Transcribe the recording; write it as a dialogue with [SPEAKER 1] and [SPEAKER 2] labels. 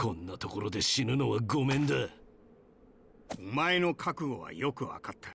[SPEAKER 1] こんなところで死ぬのはごめんだ
[SPEAKER 2] お前の覚悟はよく分かった